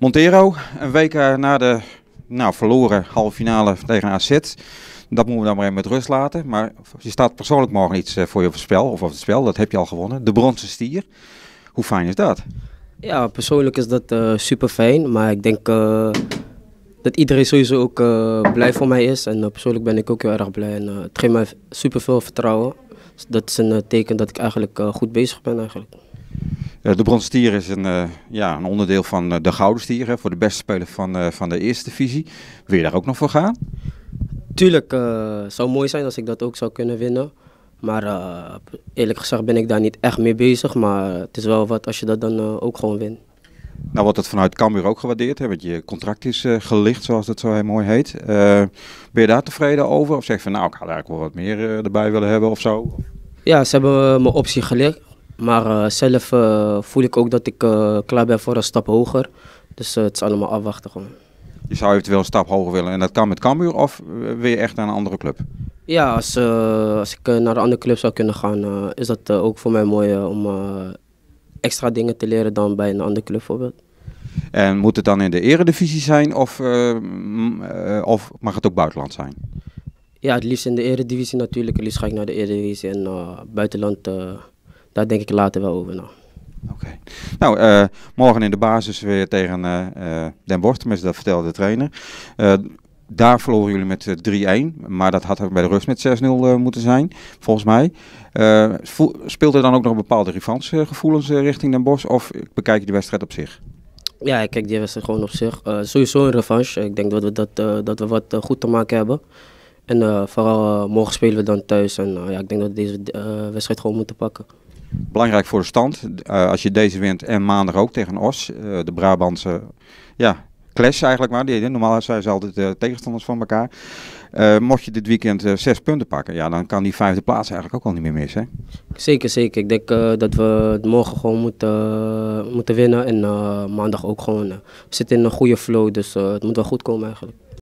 Montero, een week eh, na de nou, verloren halve finale tegen AZ. Dat moeten we dan maar even met rust laten. Maar je staat persoonlijk morgen iets eh, voor je spel, of op het spel. Dat heb je al gewonnen. De bronzen stier. Hoe fijn is dat? Ja, persoonlijk is dat uh, super fijn. Maar ik denk dat iedereen sowieso ook blij voor mij is. En persoonlijk ben ik ook heel erg blij. En het geeft mij super veel vertrouwen. Dus dat is een teken dat ik eigenlijk goed bezig ben eigenlijk. Eh, de bronstier stier is een, eh, ja, een onderdeel van eh, de gouden stier hè, voor de beste speler van, van de eerste divisie. Wil je daar ook nog voor gaan? Tuurlijk, uh, het zou mooi zijn als ik dat ook zou kunnen winnen. Maar eerlijk gezegd ben ik daar niet echt mee bezig. Maar het is wel wat als je dat dan ook gewoon wint. Nou wordt het vanuit Cambuur ook gewaardeerd, want je contract is gelicht, zoals dat zo mooi heet. ben je daar tevreden over? Of zeg je van nou, ik had eigenlijk wel wat meer erbij willen hebben of zo? Ja, ze hebben mijn optie gelicht, maar eh, zelf eh, voel ik ook dat ik eh, klaar ben voor een stap hoger. Dus het is allemaal afwachten gewoon. Je zou eventueel een stap hoger willen en dat kan met Cambuur of wil je echt naar een andere club? Ja, als, als ik naar een andere club zou kunnen gaan, is dat ook voor mij mooi om extra dingen te leren dan bij een andere club bijvoorbeeld. En moet het dan in de eredivisie zijn of, of mag het ook buitenland zijn? Ja, het liefst in de eredivisie natuurlijk. Het liefst ga ik naar de eredivisie en buitenland daar denk ik later wel over na. Oké. Nou, eh, morgen in de basis weer tegen uh, Den tenminste dat vertelde de trainer. daar verloren jullie met 3-1, maar dat had bij de rust met 6-0 moeten zijn, volgens mij. speelt er dan ook nog bepaalde gevoelens richting Den Bosch of bekijk je de wedstrijd op zich? Ja, ik kijk die wedstrijd gewoon op zich. sowieso een revanche. Ik denk dat we, dat, dat we wat goed te maken hebben. En vooral morgen spelen we dan thuis. En ja, ik denk dat we deze wedstrijd gewoon moeten pakken belangrijk voor de stand. Eh, als je deze wint en maandag ook tegen Os, eh, de Brabantse ja, clash eigenlijk maar. Die, normaal zijn ze altijd eh, tegenstanders van elkaar. mocht je dit weekend zes punten pakken, ja, dan kan die vijfde plaats eigenlijk ook al niet meer missen. Zeker, zeker. Ik denk dat we het morgen gewoon moeten, moeten winnen en maandag ook gewoon. we zitten in een goede flow, dus het moet wel goed komen eigenlijk.